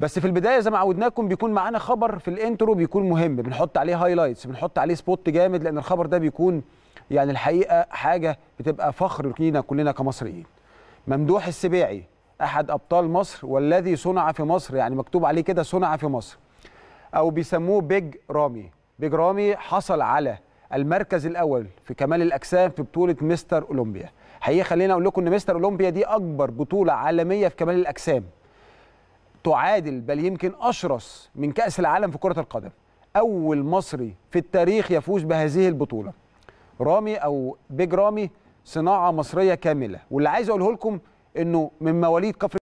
بس في البدايه زي ما عودناكم بيكون معانا خبر في الانترو بيكون مهم بنحط عليه هايلايتس بنحط عليه سبوت جامد لان الخبر ده بيكون يعني الحقيقه حاجه بتبقى فخر لينا كلنا كمصريين ممدوح السبيعي احد ابطال مصر والذي صنع في مصر يعني مكتوب عليه كده صنع في مصر او بيسموه بيج رامي بيج رامي حصل على المركز الاول في كمال الاجسام في بطوله مستر اولمبيا حقيقه خلينا اقول لكم ان مستر اولمبيا دي اكبر بطوله عالميه في كمال الاجسام تعادل بل يمكن أشرس من كأس العالم في كرة القدم أول مصري في التاريخ يفوز بهذه البطولة رامي أو بيج رامي صناعة مصرية كاملة واللي عايز أقوله لكم أنه من مواليد كفر